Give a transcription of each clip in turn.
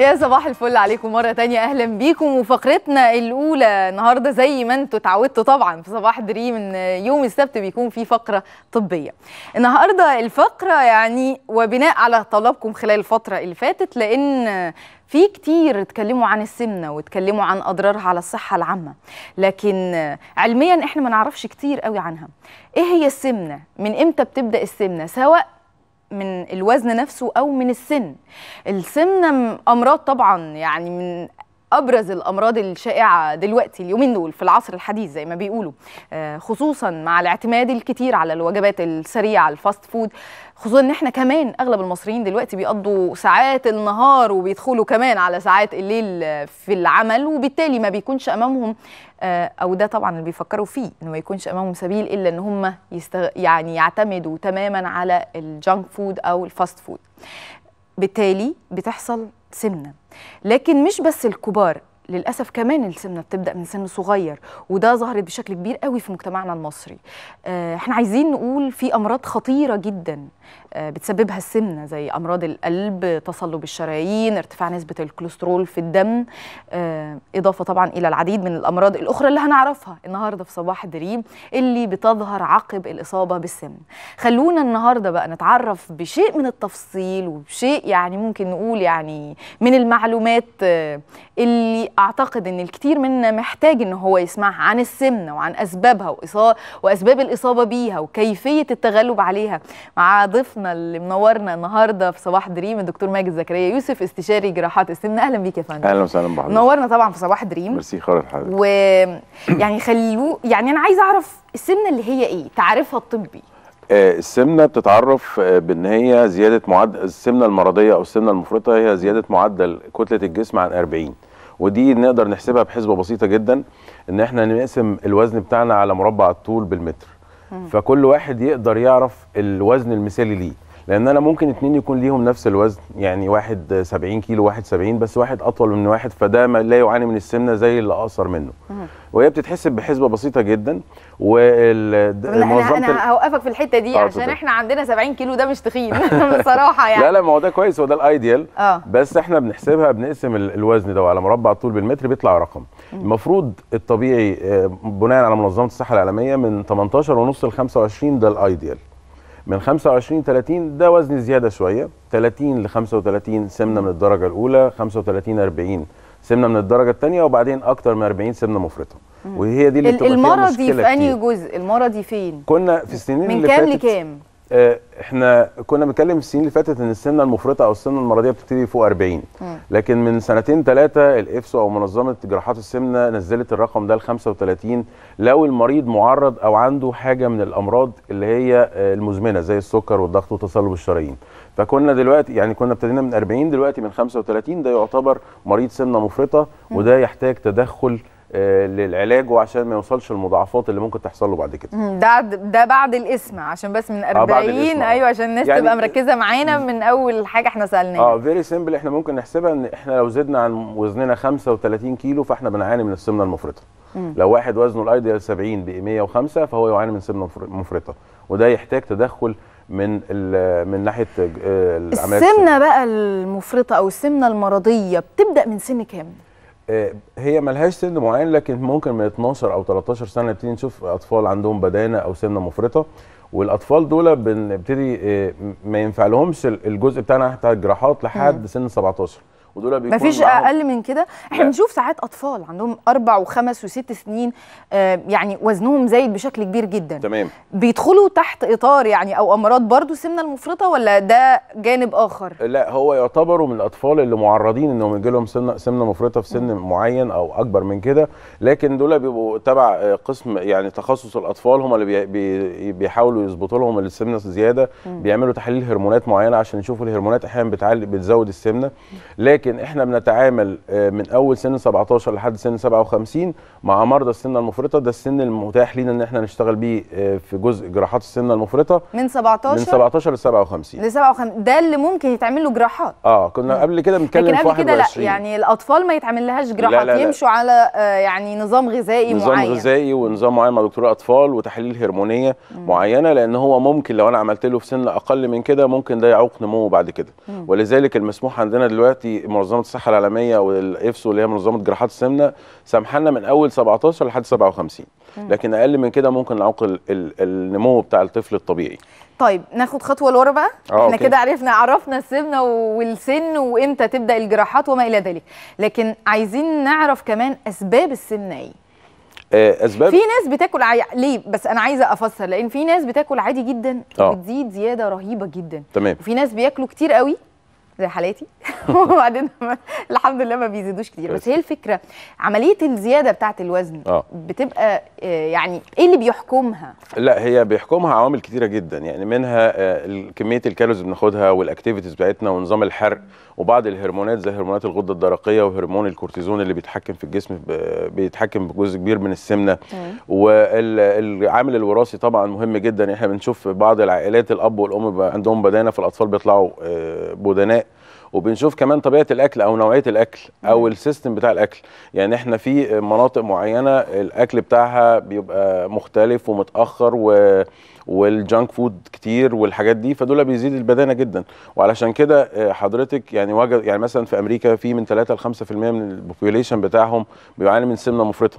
يا صباح الفل عليكم مرة تانية أهلا بيكم وفقرتنا الأولى النهاردة زي ما انتوا اتعودتوا طبعا في صباح دريم إن يوم السبت بيكون فيه فقرة طبية النهاردة الفقرة يعني وبناء على طلبكم خلال الفترة اللي فاتت لأن في كتير اتكلموا عن السمنه واتكلموا عن اضرارها على الصحه العامه لكن علميا احنا ما نعرفش كتير قوي عنها ايه هي السمنه من امتى بتبدا السمنه سواء من الوزن نفسه او من السن السمنه امراض طبعا يعني من ابرز الامراض الشائعه دلوقتي اليومين دول في العصر الحديث زي ما بيقولوا آه، خصوصا مع الاعتماد الكتير على الوجبات السريعه الفاست فود خصوصا ان احنا كمان اغلب المصريين دلوقتي بيقضوا ساعات النهار وبيدخلوا كمان على ساعات الليل في العمل وبالتالي ما بيكونش امامهم آه، او ده طبعا اللي بيفكروا فيه انه ما يكونش امامهم سبيل الا ان هم يستغ... يعني يعتمدوا تماما على الجانك فود او الفاست فود بالتالي بتحصل سمنه لكن مش بس الكبار للاسف كمان السمنه بتبدا من سن صغير وده ظهرت بشكل كبير قوي في مجتمعنا المصري آه، احنا عايزين نقول في امراض خطيره جدا آه، بتسببها السمنه زي امراض القلب تصلب الشرايين ارتفاع نسبه الكوليسترول في الدم آه، اضافه طبعا الى العديد من الامراض الاخرى اللي هنعرفها النهارده في صباح دريم اللي بتظهر عقب الاصابه بالسمن خلونا النهارده بقى نتعرف بشيء من التفصيل وبشيء يعني ممكن نقول يعني من المعلومات اللي اعتقد ان الكتير منا محتاج ان هو يسمعها عن السمنه وعن اسبابها واسباب الاصابه بيها وكيفيه التغلب عليها مع ضيفنا اللي منورنا النهارده في صباح دريم الدكتور ماجد زكريا يوسف استشاري جراحات السمنه اهلا بيك يا فندم اهلا وسهلا بحضرتك منورنا طبعا في صباح دريم ميرسي خالد حضرتك ويعني خلو يعني انا عايزه اعرف السمنه اللي هي ايه تعريفها الطبي آه، السمنه بتتعرف آه، بان هي زياده معدل السمنه المرضيه او السمنه المفرطه هي زياده معدل كتله الجسم عن 40 ودي نقدر نحسبها بحسبه بسيطه جدا ان احنا نقسم الوزن بتاعنا على مربع الطول بالمتر فكل واحد يقدر يعرف الوزن المثالي ليه لان انا ممكن اتنين يكون ليهم نفس الوزن يعني واحد 70 كيلو واحد 70 بس واحد اطول من واحد فده ما لا يعاني من السمنه زي اللي اقصر منه وهي بتتحسب بحسبه بسيطه جدا والمنظمه انا, أنا هوقفك في الحته دي آه، عشان احنا عندنا 70 كيلو ده مش تخين بصراحه يعني لا لا ما هو ده كويس هو ده الايديال آه. بس احنا بنحسبها بنقسم الوزن ده على مربع الطول بالمتر بيطلع رقم المفروض الطبيعي آه، بناء على منظمه الصحه العالميه من 18 ونص ل 25 ده الايديال من 25 30 ده وزن زياده شويه 30 ل 35 سمنه من الدرجه الاولى 35 40 سمنه من الدرجه الثانيه وبعدين اكتر من 40 سمنه مفرطه وهي دي اللي بتبقى المرضي في انهي جزء المرضي فين كنا في السنين من كام لكام آه، احنا كنا بنتكلم في السنين اللي فاتت ان السمنه المفرطه او السمنه المرضيه بتبتدي فوق 40 لكن من سنتين ثلاثه الافسو او منظمه جراحات السمنه نزلت الرقم ده ل 35 لو المريض معرض او عنده حاجه من الامراض اللي هي آه، المزمنه زي السكر والضغط وتصلب الشرايين فكنا دلوقتي يعني كنا ابتدينا من 40 دلوقتي من 35 ده يعتبر مريض سمنه مفرطه وده يحتاج تدخل آه، للعلاج وعشان ما يوصلش المضاعفات اللي ممكن تحصل له بعد كده ده ده بعد الاسم عشان بس من 40 آه،, آه ايوه عشان الناس يعني تبقى مركزه معانا من اول حاجه احنا سالناها اه فيري سيمبل احنا ممكن نحسبها ان احنا لو زدنا عن وزننا 35 كيلو فاحنا بنعاني من السمنه المفرطه لو واحد وزنه الايديال 70 ب 105 فهو يعاني من سمنه مفرطه وده يحتاج تدخل من من ناحيه آه، العمليه السمنه بقى المفرطه او السمنه المرضيه بتبدا من سن كام؟ آه، هي ملهاش سن معين لكن ممكن من 12 او 13 سنه نبتدي نشوف اطفال عندهم بدانه او سمنه مفرطه والاطفال دول بنبتدي آه، ما ينفع لهمش الجزء بتاعنا بتاع الجراحات لحد سن 17 ودول بيكونوا مفيش اقل من كده احنا بنشوف ساعات اطفال عندهم اربع وخمس وست سنين آه، يعني وزنهم زايد بشكل كبير جدا تمام بيدخلوا تحت اطار يعني او امراض برضو السمنه المفرطه ولا ده جانب اخر لا هو يعتبروا من الاطفال اللي معرضين انهم يجي لهم سمنه سمنه مفرطه في سن معين او اكبر من كده لكن دول بيبقوا تبع آه، قسم يعني تخصص الاطفال هم اللي بي بيحاولوا يظبطوا لهم السمنه زياده بيعملوا تحليل هرمونات معينه عشان يشوفوا الهرمونات احيانا بتعلي بتزود السمنه لكن ولكن احنا بنتعامل آه، من اول سن 17 لحد سن 57 مع مرضى السمنه المفرطه ده السن المتاح لينا ان احنا نشتغل بيه آه، في جزء جراحات السمنه المفرطه من 17 من 17 ل 57 ل 57 ده اللي ممكن يتعمل له جراحات اه كنا قبل كده بنتكلم في 21 لكن قبل كده لا يعني الاطفال ما يتعمل لهاش جراحات لا لا لا. يمشوا على آه، يعني نظام غذائي نظام معين نظام غذائي ونظام معين مع دكتور اطفال وتحاليل هرمونيه مم. معينه لان هو ممكن لو انا عملت له في سن اقل من كده ممكن ده يعوق نموه بعد كده ولذلك المسموح عندنا دلوقتي منظمه الصحه العالميه والافسو اللي هي منظمه جراحات السمنه سامحه لنا من اول عقل 17 لحد 57 لكن اقل من كده ممكن نعوقل النمو بتاع الطفل الطبيعي طيب ناخد خطوه لورا بقى آه، احنا أوكي. كده عرفنا عرفنا السمنه والسن وامتى تبدا الجراحات وما الى ذلك لكن عايزين نعرف كمان اسباب السمنه ايه آه، اسباب في ناس بتاكل عي... ليه بس انا عايزه افسر لان في ناس بتاكل عادي جدا آه. وبتزيد زياده رهيبه جدا تمام وفي ناس بياكلوا كتير قوي زي حالاتي وبعدين الحمد لله ما بيزيدوش كتير بس هي الفكره عمليه الزياده بتاعه الوزن آه. بتبقى آه، يعني ايه اللي بيحكمها لا هي بيحكمها عوامل كتيره جدا يعني منها آه، كميه الكالوريز اللي بناخدها والاكتيفيتيز بتاعتنا ونظام الحرق وبعض الهرمونات زي هرمونات الغده الدرقيه وهرمون الكورتيزون اللي بيتحكم في الجسم بيتحكم بجزء كبير من السمنه والعامل الوراثي طبعا مهم جدا احنا بنشوف بعض العائلات الاب والام عندهم بدانه فالاطفال بيطلعوا بدناء وبنشوف كمان طبيعه الاكل او نوعيه الاكل او السيستم بتاع الاكل يعني احنا في مناطق معينه الاكل بتاعها بيبقى مختلف ومتاخر و والجانك فود كتير والحاجات دي فدول بيزيد البدانه جدا وعلشان كده آه، حضرتك يعني وجد يعني مثلا في امريكا في من 3 ل 5% من البوبيوليشن بتاعهم بيعاني من سمنه مفرطه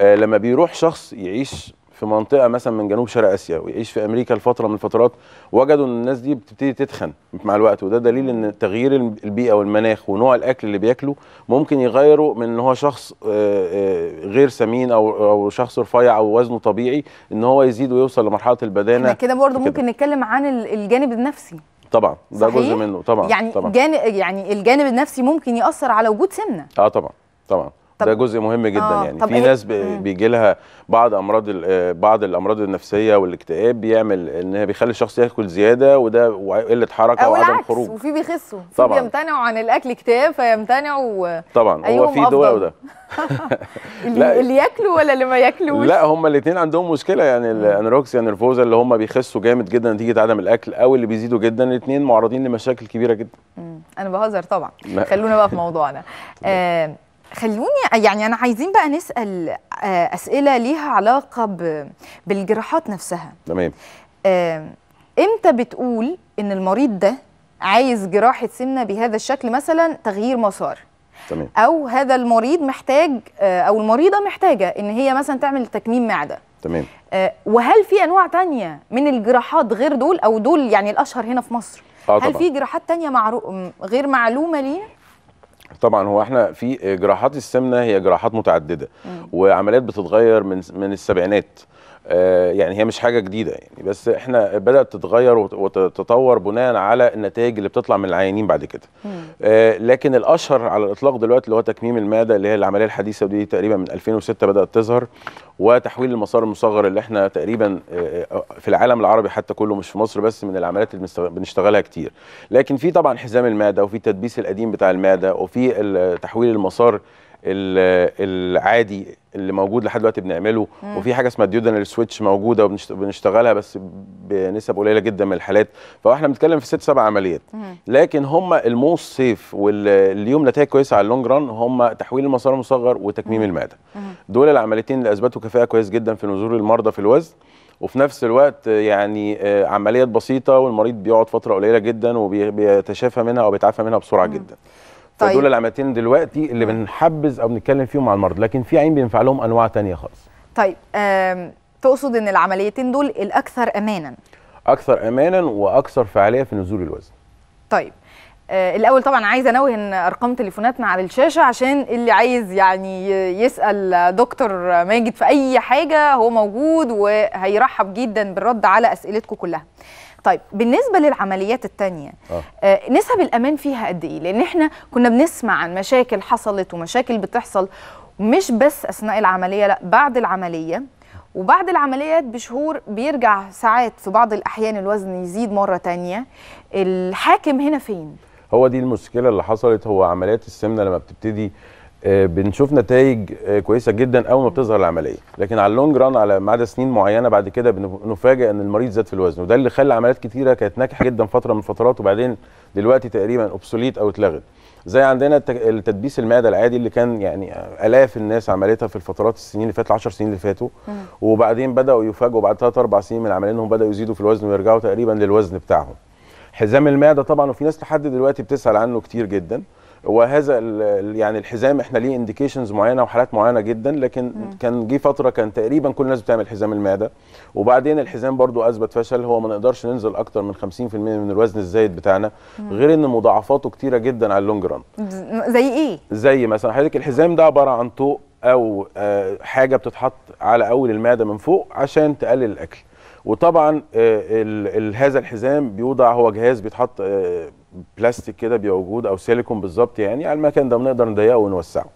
آه، لما بيروح شخص يعيش في منطقه مثلا من جنوب شرق اسيا ويعيش في امريكا لفتره من الفترات وجدوا ان الناس دي بتبتدي تتخن مع الوقت وده دليل ان تغيير البيئه والمناخ ونوع الاكل اللي بياكله ممكن يغيره من ان هو شخص آه، آه، غير سمين او او شخص رفيع او وزنه طبيعي ان هو يزيد ويوصل لمرحله البدانه كده برضه ممكن نتكلم عن الجانب النفسي طبعا ده جزء منه طبعا يعني طبعا. جانب يعني الجانب النفسي ممكن ياثر على وجود سمنه اه طبعا طبعا ده جزء مهم جدا آه يعني في إيه؟ ناس بيجي لها بعض امراض بعض الامراض النفسيه والاكتئاب بيعمل ان بيخلي الشخص ياكل زياده وده قله حركه او وعدم خروج وفي بيخسوا في طبعا بيمتنعوا عن الاكل اكتئاب فيمتنعوا طبعا هو في دواء وده اللي, ياكلوا ولا اللي ما ياكلوش لا هما الاثنين عندهم مشكله يعني الانوركسيا نيرفوزا اللي هم بيخسوا جامد جدا نتيجه عدم الاكل او اللي بيزيدوا جدا الاثنين معرضين لمشاكل كبيره جدا انا بهزر طبعا خلونا بقى في موضوعنا آه خلوني يعني انا عايزين بقى نسال آه، اسئله ليها علاقه بالجراحات نفسها تمام امتى بتقول ان المريض ده عايز جراحه سمنه بهذا الشكل مثلا تغيير مسار تمام او هذا المريض محتاج آه، او المريضه محتاجه ان هي مثلا تعمل تكميم معده تمام آه، وهل في انواع تانية من الجراحات غير دول او دول يعني الاشهر هنا في مصر آه هل في جراحات تانية معرو... غير معلومه لينا طبعا هو احنا في جراحات السمنه هي جراحات متعدده وعمليات بتتغير من من السبعينات آه، يعني هي مش حاجه جديده يعني بس احنا بدات تتغير وتتطور بناء على النتائج اللي بتطلع من العيانين بعد كده آه لكن الاشهر على الاطلاق دلوقتي اللي هو تكميم المعده اللي هي العمليه الحديثه ودي تقريبا من 2006 بدات تظهر وتحويل المسار المصغر اللي احنا تقريبا آه، آه، في العالم العربي حتى كله مش في مصر بس من العمليات اللي بنشتغلها كتير لكن في طبعا حزام المعده وفي تدبيس القديم بتاع المعده وفي تحويل المسار العادي اللي موجود لحد دلوقتي بنعمله مم. وفي حاجه اسمها ديودنال سويتش موجوده وبنشتغلها بس بنسب قليله جدا من الحالات فاحنا بنتكلم في ست سبع عمليات مم. لكن هم الموس سيف واليوم نتائج كويسه على اللونج ران هم تحويل المسار المصغر وتكميم مم. المعده مم. دول العمليتين اللي اثبتوا كفاءه كويس جدا في نزول المرضى في الوزن وفي نفس الوقت يعني آه، عمليات بسيطه والمريض بيقعد فتره قليله جدا وبيتشافى منها وبيتعافى منها بسرعه مم. جدا طيب. فدول العمليتين دلوقتي اللي بنحبذ او بنتكلم فيهم مع المرضى لكن في عين بينفع لهم انواع ثانيه خالص طيب تقصد ان العمليتين دول الاكثر امانا اكثر امانا واكثر فعاليه في نزول الوزن طيب آه الاول طبعا عايزه انوه ان ارقام تليفوناتنا على الشاشه عشان اللي عايز يعني يسال دكتور ماجد في اي حاجه هو موجود وهيرحب جدا بالرد على اسئلتكم كلها طيب بالنسبه للعمليات الثانيه آه. آه نسب الامان فيها قد ايه لان احنا كنا بنسمع عن مشاكل حصلت ومشاكل بتحصل مش بس اثناء العمليه لا بعد العمليه وبعد العمليات بشهور بيرجع ساعات في بعض الاحيان الوزن يزيد مره تانية الحاكم هنا فين هو دي المشكله اللي حصلت هو عمليات السمنه لما بتبتدي آه، بنشوف نتائج آه، كويسه جدا اول ما بتظهر العمليه لكن على اللونج ران على ما عدا سنين معينه بعد كده بنفاجئ ان المريض زاد في الوزن وده اللي خلى عمليات كتيره كانت ناجحه جدا فتره من الفترات وبعدين دلوقتي تقريبا اوبسوليت او اتلغت زي عندنا التدبيس المعده العادي اللي كان يعني الاف الناس عملتها في الفترات السنين اللي فاتت 10 سنين اللي فاتوا وبعدين بداوا يفاجئوا بعد 3 4 سنين من عملينهم انهم بداوا يزيدوا في الوزن ويرجعوا تقريبا للوزن بتاعهم حزام المعده طبعا وفي ناس لحد دلوقتي بتسال عنه كتير جدا وهذا يعني الحزام احنا ليه انديكيشنز معينه وحالات معينه جدا لكن م. كان جه فتره كان تقريبا كل الناس بتعمل حزام المعده وبعدين الحزام برضو اثبت فشل هو ما نقدرش ننزل اكتر من 50% من الوزن الزايد بتاعنا م. غير ان مضاعفاته كتيره جدا على اللونج ران زي ايه زي مثلا حضرتك الحزام ده عباره عن طوق او آه، حاجه بتتحط على اول المعده من فوق عشان تقلل الاكل وطبعا آه، هذا الحزام بيوضع هو جهاز بيتحط آه، بلاستيك كده بيوجود او سيليكون بالظبط يعني على المكان ده بنقدر نضيقه ونوسعه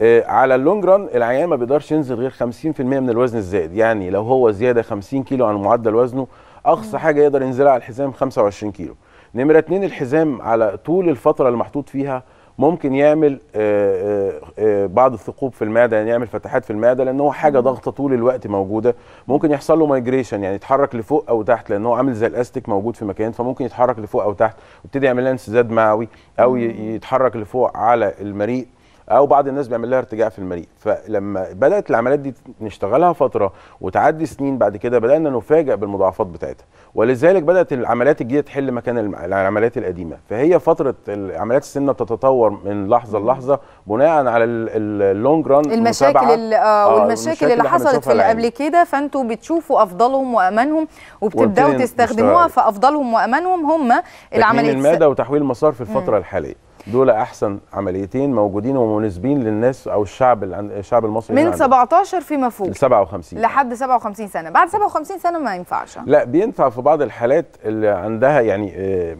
آه، على اللونج ران العيان ما بيقدرش ينزل غير 50% من الوزن الزائد يعني لو هو زياده 50 كيلو عن معدل وزنه اقصى حاجه يقدر ينزلها على الحزام 25 كيلو نمره 2 الحزام على طول الفتره اللي محطوط فيها ممكن يعمل آه، آه، آه، بعض الثقوب في المعده يعني يعمل فتحات في المعده لان هو حاجه ضغطه طول الوقت موجوده ممكن يحصل له مايجريشن يعني يتحرك لفوق او تحت لان هو عامل زي الاستيك موجود في مكان فممكن يتحرك لفوق او تحت ويبتدي يعمل لها انسداد معوي او يتحرك لفوق على المريء او بعض الناس بيعمل لها ارتجاع في المريء فلما بدات العمليات دي نشتغلها فتره وتعدي سنين بعد كده بدانا نفاجئ بالمضاعفات بتاعتها ولذلك بدات العمليات الجديده تحل مكان العمليات القديمه فهي فتره عمليات السمنه بتتطور من لحظه للحظه بناء على اللونج ران المشاكل آه،, آه والمشاكل اللي حصلت في اللي قبل كده فانتوا بتشوفوا افضلهم وامانهم وبتبداوا تستخدموها فافضلهم وامانهم هم العمليات الماده وتحويل المسار في الفتره مم. الحاليه دول احسن عمليتين موجودين ومناسبين للناس او الشعب الشعب المصري من 17 فيما فوق ل 57 لحد 57 سنه بعد 57 سنه ما ينفعش لا بينفع في بعض الحالات اللي عندها يعني آه،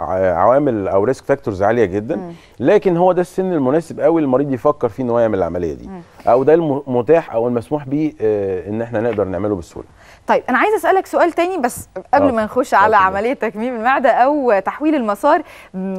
آه، عوامل او ريسك فاكتورز عاليه جدا م. لكن هو ده السن المناسب قوي المريض يفكر فيه ان هو يعمل العمليه دي م. او ده المتاح او المسموح به آه، ان احنا نقدر نعمله بسهوله طيب انا عايزه اسالك سؤال تاني بس قبل ما نخش على عمليه تكميم المعده او تحويل المسار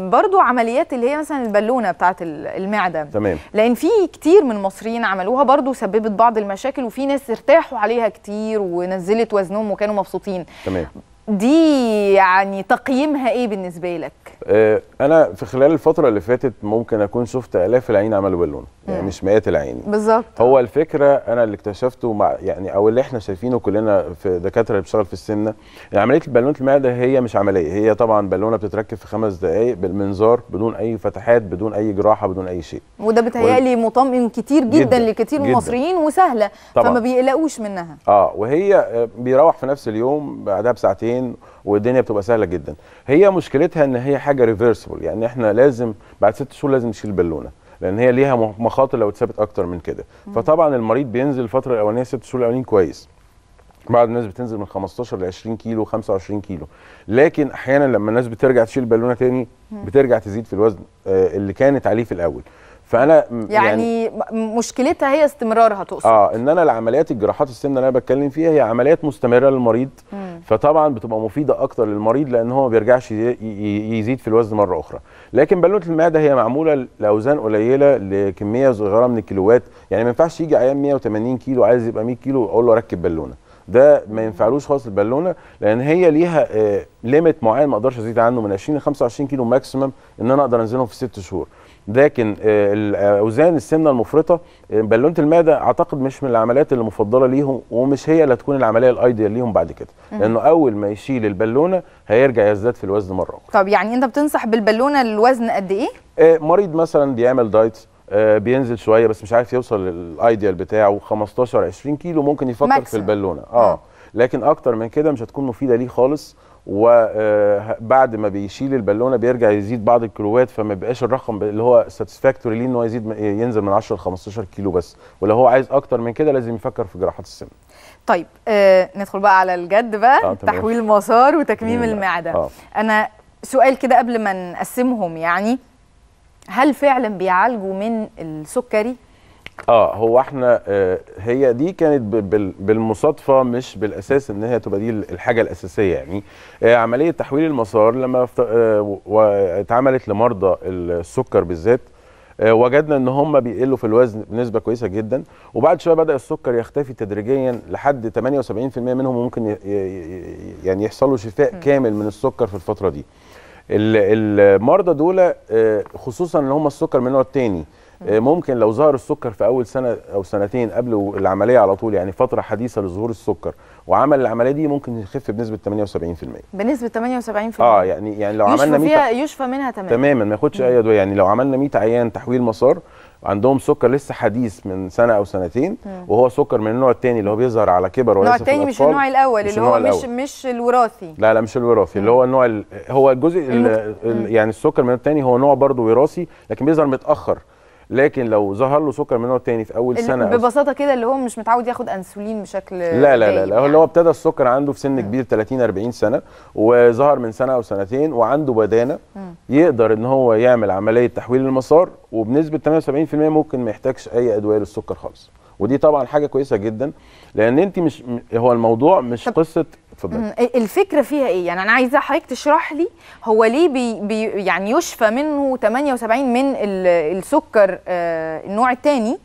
برضو عمليات اللي هي مثلا البالونه بتاعه المعده تمام لان في كتير من المصريين عملوها برضو سببت بعض المشاكل وفي ناس ارتاحوا عليها كتير ونزلت وزنهم وكانوا مبسوطين تمام دي يعني تقييمها ايه بالنسبه لك آه، انا في خلال الفتره اللي فاتت ممكن اكون شفت الاف العين عملوا بالونه يعني مم. مش مئات العين بالظبط هو الفكره انا اللي اكتشفته مع يعني او اللي احنا شايفينه كلنا في دكاتره اللي بتشتغل في السنه يعني عمليه البالونه المعده هي مش عمليه هي طبعا بالونه بتتركب في خمس دقائق بالمنظار بدون اي فتحات بدون اي جراحه بدون اي شيء وده بيتهيألي و... مطمئن كتير جدا, جداً لكتير من المصريين وسهله طبعًا. فما بيقلقوش منها اه وهي آه، بيروح في نفس اليوم بعدها بساعتين والدنيا بتبقى سهله جدا هي مشكلتها ان هي حاجه ريفرسبل يعني احنا لازم بعد ست شهور لازم نشيل البالونه لان هي ليها مخاطر لو اتثبت اكتر من كده فطبعا المريض بينزل الفتره الاولانيه ست شهور الاولانيين كويس بعض الناس بتنزل من 15 ل 20 كيلو 25 كيلو لكن احيانا لما الناس بترجع تشيل بالونه تاني بترجع تزيد في الوزن آه، اللي كانت عليه في الاول فانا يعني, يعني مشكلتها هي استمرارها تقصد اه ان انا العمليات الجراحات السمنه اللي انا بتكلم فيها هي عمليات مستمره للمريض مم. فطبعا بتبقى مفيده اكتر للمريض لان هو ما بيرجعش يزيد في الوزن مره اخرى لكن بالونه المعده هي معموله لاوزان قليله لكميه صغيره من الكيلوات يعني ما ينفعش يجي عيان 180 كيلو عايز يبقى 100 كيلو اقول له ركب بالونه ده ما ينفعلوش خالص البالونه لان هي ليها ليميت آه، معين ما اقدرش ازيد عنه من 20 ل 25 كيلو ماكسيمم ان انا اقدر انزلهم في ست شهور لكن آه، الاوزان آه، السمنه المفرطه آه، بالونه المعده اعتقد مش من العمليات المفضله ليهم ومش هي اللي هتكون العمليه الايديال ليهم بعد كده لانه اول ما يشيل البالونه هيرجع يزداد في الوزن مره اخرى طب يعني انت بتنصح بالبالونه الوزن قد ايه مريض مثلا بيعمل دايت بينزل شويه بس مش عارف يوصل للايديال بتاعه 15 20 كيلو ممكن يفكر مكسر. في البالونه اه لكن اكتر من كده مش هتكون مفيده ليه خالص وبعد آه، ما بيشيل البالونه بيرجع يزيد بعض الكيلوات فما بيبقاش الرقم اللي هو ساتسفاكتوري ليه ان هو يزيد ينزل من 10 ل 15 كيلو بس ولو هو عايز اكتر من كده لازم يفكر في جراحات السمنه طيب آه ندخل بقى على الجد بقى آه تحويل المسار وتكميم المعده آه. انا سؤال كده قبل ما نقسمهم يعني هل فعلا بيعالجوا من السكري اه هو احنا آه هي دي كانت بالمصادفه مش بالاساس ان هي تبقى دي الحاجه الاساسيه يعني آه عمليه تحويل المسار لما آه اتعملت لمرضى السكر بالذات آه، وجدنا ان هم بيقلوا في الوزن بنسبه كويسه جدا وبعد شويه بدا السكر يختفي تدريجيا لحد 78% منهم ممكن يعني يحصلوا شفاء كامل من السكر في الفتره دي المرضى دول آه، خصوصا ان هم السكر من النوع الثاني آه، ممكن لو ظهر السكر في اول سنه او سنتين قبل العمليه على طول يعني فتره حديثه لظهور السكر وعمل العمليه دي ممكن يخف بنسبه 78% بنسبه 78% اه يعني يعني لو عملنا 100 فيها يشفى منها تماما تماما ما ياخدش اي ادويه يعني لو عملنا 100 عيان تحويل مسار عندهم سكر لسه حديث من سنه او سنتين مم. وهو سكر من النوع الثاني اللي هو بيظهر على كبر ولسه النوع الثاني مش النوع الاول مش اللي هو الأول. مش مش الوراثي لا لا مش الوراثي مم. اللي هو النوع هو الجزء يعني السكر من الثاني هو نوع برضه وراثي لكن بيظهر متاخر لكن لو ظهر له سكر نوع تاني في اول سنه ببساطه كده اللي هو مش متعود ياخد انسولين بشكل لا لا لا, لا يعني. اللي هو ابتدى السكر عنده في سن كبير 30 40 سنه وظهر من سنه او سنتين وعنده بدانه يقدر ان هو يعمل عمليه تحويل المسار وبنسبه 78% ممكن ما يحتاجش اي ادويه للسكر خالص ودي طبعا حاجه كويسه جدا لان انت مش هو الموضوع مش قصه اتفضلي الفكره فيها ايه يعني انا عايزه حضرتك تشرح لي هو ليه بي بي يعني يشفى منه 78 من السكر آه، النوع الثاني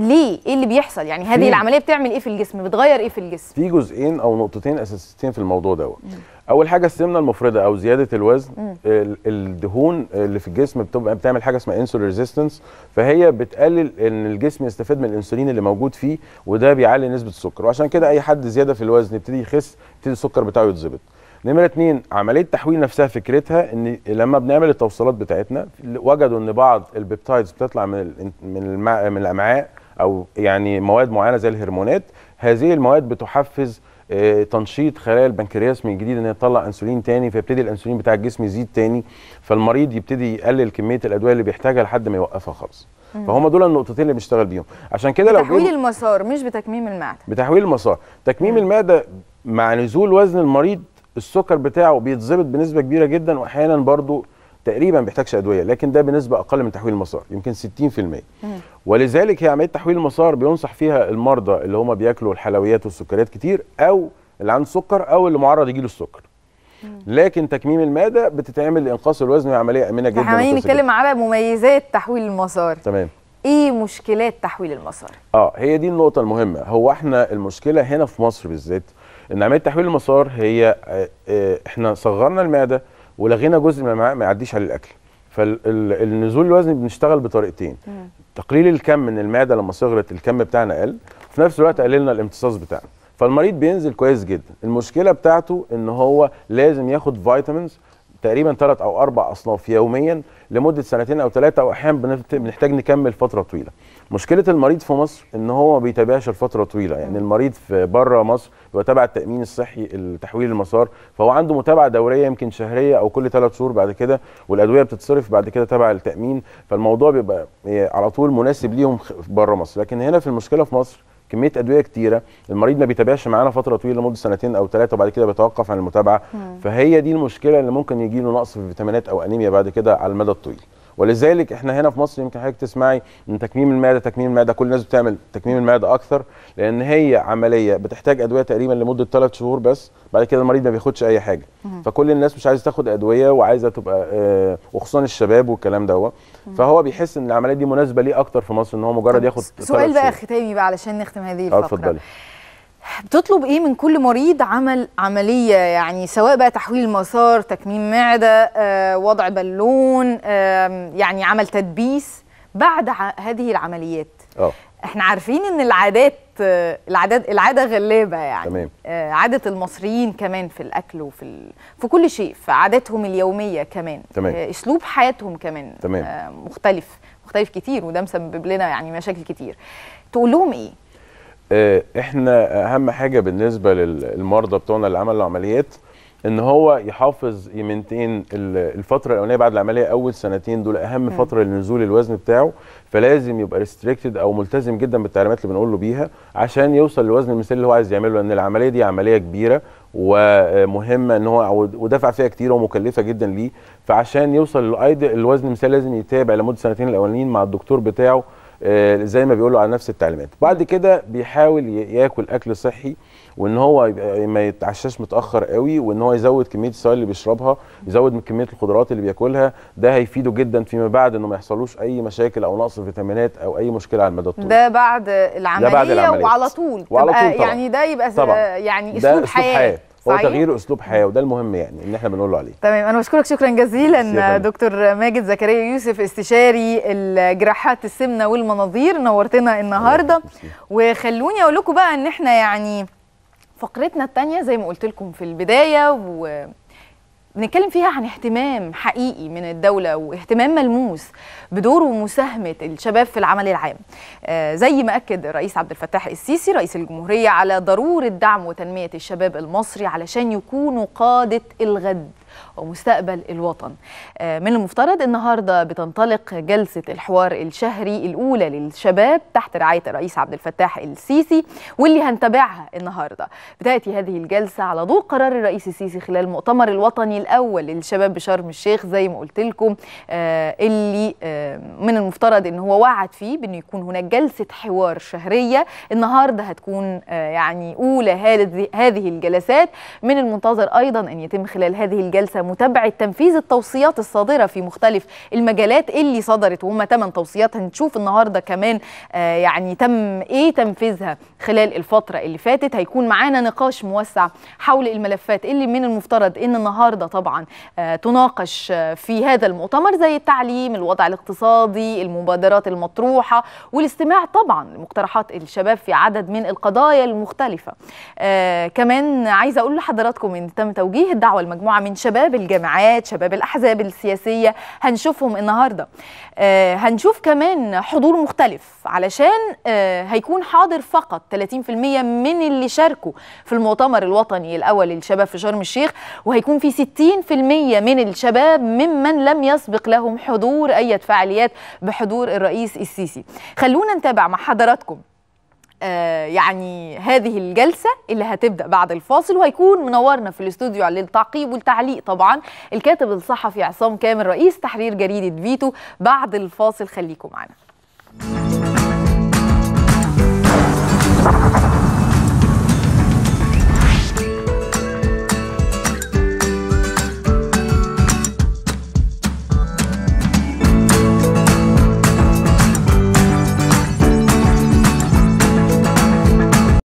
ليه ايه اللي بيحصل يعني هذه العمليه بتعمل ايه في الجسم بتغير ايه في الجسم في جزئين او نقطتين اساسيتين في الموضوع دوت اول حاجه السمنه المفرده او زياده الوزن الدهون اللي في الجسم بتبقى بتعمل حاجه اسمها انسولين ريزيستنس فهي بتقلل ان الجسم يستفاد من الانسولين اللي موجود فيه وده بيعلي نسبه السكر وعشان كده اي حد زياده في الوزن يبتدي يخس يبتدي السكر بتاعه يتظبط نمرة اتنين عملية تحويل نفسها فكرتها ان لما بنعمل التوصيلات بتاعتنا وجدوا ان بعض البيبتايدز بتطلع من, من الامعاء او يعني مواد معينه زي الهرمونات هذه المواد بتحفز آه، تنشيط خلايا البنكرياس من جديد ان هي تطلع انسولين تاني فيبتدي الانسولين بتاع الجسم يزيد تاني فالمريض يبتدي يقلل كميه الادويه اللي بيحتاجها لحد ما يوقفها خالص فهم دول النقطتين اللي بنشتغل بيهم عشان كده لو بتحويل المسار مش بتكميم المعده بتحويل المسار تكميم المعده مع نزول وزن المريض السكر بتاعه بيتظبط بنسبه كبيره جدا واحيانا برضه تقريبا بيحتاجش ادويه لكن ده بنسبه اقل من تحويل المسار يمكن 60% ولذلك هي عمليه تحويل المسار بينصح فيها المرضى اللي هم بياكلوا الحلويات والسكريات كتير او اللي عنده سكر او اللي معرض يجيله السكر لكن تكميم المعده بتتعمل لانقاص الوزن هي عمليه امنه جدا عمالين نتكلم على مميزات تحويل المسار تمام ايه مشكلات تحويل المسار اه هي دي النقطه المهمه هو احنا المشكله هنا في مصر بالذات ان عمليه تحويل المسار هي آه، آه، احنا صغرنا المعده ولغينا جزء من الامعاء ما يعديش عليه الاكل فالنزول الوزني بنشتغل بطريقتين تقليل الكم من المعده لما صغرت الكم بتاعنا قل وفي نفس الوقت قللنا الامتصاص بتاعنا فالمريض بينزل كويس جدا المشكله بتاعته ان هو لازم ياخد فيتامينز تقريبا ثلاث او اربع اصناف يوميا لمده سنتين او ثلاثه واحيانا بنحتاج نكمل فتره طويله. مشكله المريض في مصر ان هو ما بيتابعش لفتره طويله يعني المريض في بره مصر بيبقى تبع التامين الصحي التحويل المسار فهو عنده متابعه دوريه يمكن شهريه او كل ثلاث شهور بعد كده والادويه بتتصرف بعد كده تبع التامين فالموضوع بيبقى على طول مناسب ليهم بره مصر لكن هنا في المشكله في مصر كميه ادويه كتيره المريض ما بيتابعش معانا فتره طويله لمده سنتين او ثلاثه وبعد كده بيتوقف عن المتابعه مم. فهي دي المشكله اللي ممكن يجي له نقص في الفيتامينات او انيميا بعد كده على المدى الطويل ولذلك احنا هنا في مصر يمكن حضرتك تسمعي ان تكميم المعده تكميم المعده كل الناس بتعمل تكميم المعده اكثر لان هي عمليه بتحتاج ادويه تقريبا لمده ثلاث شهور بس بعد كده المريض ما بياخدش اي حاجه فكل الناس مش عايزه تاخد ادويه وعايزه تبقى اه وخصوصا الشباب والكلام دوت فهو بيحس ان العمليه دي مناسبه ليه اكثر في مصر ان هو مجرد ياخد سؤال بقى ختامي بقى علشان نختم هذه الفقره اتفضلي بتطلب ايه من كل مريض عمل عمليه يعني سواء بقى تحويل مسار تكميم معده آه، وضع بالون آه، يعني عمل تدبيس بعد هذه العمليات اه احنا عارفين ان العادات العادات العاده غلابه يعني تمام. آه، عاده المصريين كمان في الاكل وفي ال... في كل شيء في عاداتهم اليوميه كمان تمام. آه، اسلوب حياتهم كمان تمام. آه، مختلف مختلف كتير وده مسبب لنا يعني مشاكل كتير تقول لهم ايه آه، احنا اهم حاجه بالنسبه للمرضى بتوعنا اللي عملوا عمليات ان هو يحافظ يمنتين الفتره الاولانيه بعد العمليه اول سنتين دول اهم م. فتره لنزول الوزن بتاعه فلازم يبقى ريستريكتد او ملتزم جدا بالتعليمات اللي بنقول له بيها عشان يوصل للوزن المثالي اللي هو عايز يعمله لان العمليه دي عمليه كبيره ومهمه ان هو ودفع فيها كتير ومكلفه جدا ليه فعشان يوصل للوزن المثالي لازم يتابع لمده سنتين الاولانيين مع الدكتور بتاعه آه، زي ما بيقولوا على نفس التعليمات بعد كده بيحاول ياكل اكل صحي وان هو ما يتعشاش متاخر قوي وان هو يزود كميه السوائل اللي بيشربها يزود من كميه الخضروات اللي بياكلها ده هيفيده جدا فيما بعد انه ما يحصلوش اي مشاكل او نقص فيتامينات او اي مشكله على المدى الطويل ده بعد العمليه, ده بعد العملية. وعلى طول وعلى طول آه، طبعا. يعني ده يبقى طبعا. يعني اسلوب حياه هو تغيير اسلوب حياه وده المهم يعني ان احنا بنقول عليه تمام انا بشكرك شكرا جزيلا دكتور ماجد زكريا يوسف استشاري الجراحات السمنه والمناظير نورتنا النهارده وخلوني اقول لكم بقى ان احنا يعني فقرتنا الثانيه زي ما قلت لكم في البدايه و نتكلم فيها عن اهتمام حقيقي من الدولة واهتمام ملموس بدور ومساهمة الشباب في العمل العام آه زي ما أكد الرئيس عبد الفتاح السيسي رئيس الجمهورية على ضرورة دعم وتنمية الشباب المصري علشان يكونوا قادة الغد ومستقبل الوطن آه، من المفترض النهارده بتنطلق جلسه الحوار الشهري الاولى للشباب تحت رعايه الرئيس عبد الفتاح السيسي واللي هنتابعها النهارده بتاتي هذه الجلسه على ضوء قرار الرئيس السيسي خلال المؤتمر الوطني الاول للشباب بشرم الشيخ زي ما قلت لكم آه، اللي آه، من المفترض ان هو وعد فيه بانه يكون هناك جلسه حوار شهريه النهارده هتكون يعني اولى هذه الجلسات من المنتظر ايضا ان يتم خلال هذه الجلسه متابعه تنفيذ التوصيات الصادره في مختلف المجالات اللي صدرت وهم ثمان توصيات هنشوف النهارده كمان آه، يعني تم ايه تنفيذها خلال الفتره اللي فاتت هيكون معانا نقاش موسع حول الملفات اللي من المفترض ان النهارده طبعا آه، تناقش آه، في هذا المؤتمر زي التعليم الوضع الاقتصادي المبادرات المطروحه والاستماع طبعا لمقترحات الشباب في عدد من القضايا المختلفه آه كمان عايزه اقول لحضراتكم ان تم توجيه الدعوه لمجموعه من شباب شباب الجامعات شباب الأحزاب السياسية هنشوفهم النهاردة آه، هنشوف كمان حضور مختلف علشان آه، هيكون حاضر فقط 30% من اللي شاركوا في المؤتمر الوطني الأول للشباب في شرم الشيخ وهيكون في 60% من الشباب ممن لم يسبق لهم حضور أي فعاليات بحضور الرئيس السيسي خلونا نتابع مع حضراتكم آه، يعني هذه الجلسة اللي هتبدأ بعد الفاصل وهيكون منورنا في الاستوديو على التعقيب والتعليق طبعا الكاتب الصحفي عصام كامل رئيس تحرير جريدة فيتو بعد الفاصل خليكم معنا